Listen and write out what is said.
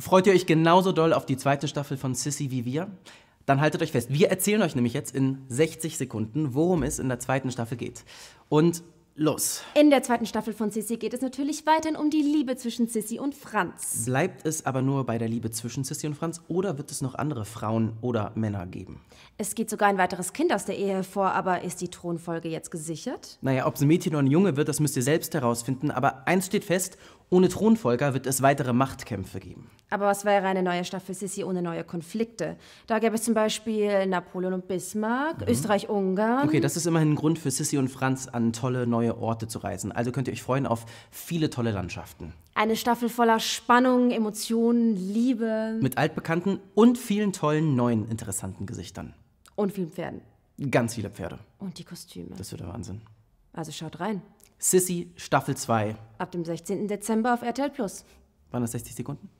Freut ihr euch genauso doll auf die zweite Staffel von Sissy wie wir? Dann haltet euch fest. Wir erzählen euch nämlich jetzt in 60 Sekunden, worum es in der zweiten Staffel geht. Und los. In der zweiten Staffel von Sissy geht es natürlich weiterhin um die Liebe zwischen Sissy und Franz. Bleibt es aber nur bei der Liebe zwischen Sissy und Franz oder wird es noch andere Frauen oder Männer geben? Es geht sogar ein weiteres Kind aus der Ehe hervor, aber ist die Thronfolge jetzt gesichert? Naja, ob es ein Mädchen oder ein Junge wird, das müsst ihr selbst herausfinden. Aber eins steht fest, ohne Thronfolger wird es weitere Machtkämpfe geben. Aber was wäre eine neue Staffel Sissi ohne neue Konflikte? Da gäbe es zum Beispiel Napoleon und Bismarck, mhm. Österreich-Ungarn. Okay, das ist immerhin ein Grund für Sissi und Franz, an tolle neue Orte zu reisen. Also könnt ihr euch freuen auf viele tolle Landschaften. Eine Staffel voller Spannung, Emotionen, Liebe. Mit altbekannten und vielen tollen neuen interessanten Gesichtern. Und vielen Pferden. Ganz viele Pferde. Und die Kostüme. Das wird der Wahnsinn. Also schaut rein. Sissy, Staffel 2. Ab dem 16. Dezember auf RTL Plus. Waren das 60 Sekunden?